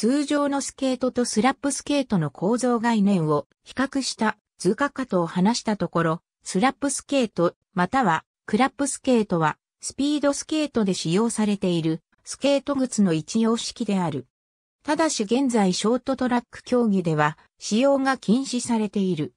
通常のスケートとスラップスケートの構造概念を比較した図画家と話したところ、スラップスケートまたはクラップスケートはスピードスケートで使用されているスケート靴の一様式である。ただし現在ショートトラック競技では使用が禁止されている。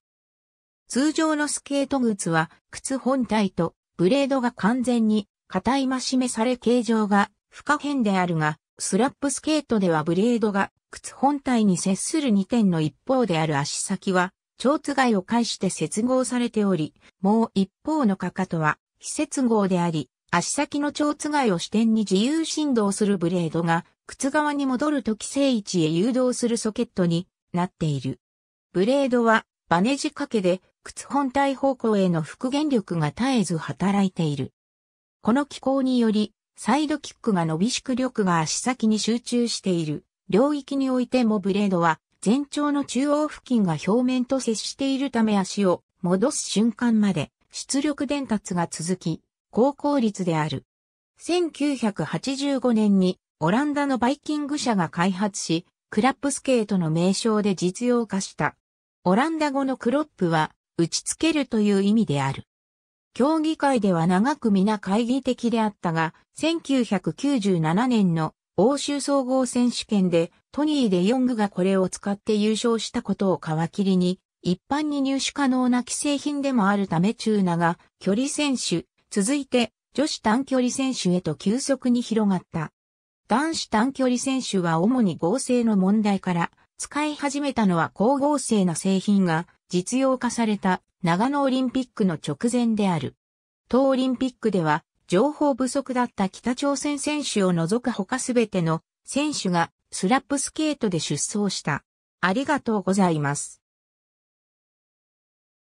通常のスケート靴は靴本体とブレードが完全に硬いまし目され形状が不可変であるが、スラップスケートではブレードが靴本体に接する2点の一方である足先は、蝶番を介して接合されており、もう一方のかかとは非接合であり、足先の蝶番を支点に自由振動するブレードが、靴側に戻ると規制位置へ誘導するソケットになっている。ブレードはバネ仕掛けで靴本体方向への復元力が絶えず働いている。この機構により、サイドキックが伸び縮力が足先に集中している領域においてもブレードは前兆の中央付近が表面と接しているため足を戻す瞬間まで出力伝達が続き、高効率である。1985年にオランダのバイキング社が開発し、クラップスケートの名称で実用化した。オランダ語のクロップは打ち付けるという意味である。協議会では長く皆会議的であったが、1997年の欧州総合選手権でトニー・デ・ヨングがこれを使って優勝したことを皮切りに、一般に入手可能な既製品でもあるため中長距離選手、続いて女子短距離選手へと急速に広がった。男子短距離選手は主に合成の問題から使い始めたのは光合成な製品が実用化された長野オリンピックの直前である。東オリンピックでは、情報不足だった北朝鮮選手を除く他すべての選手がスラップスケートで出走した。ありがとうございます。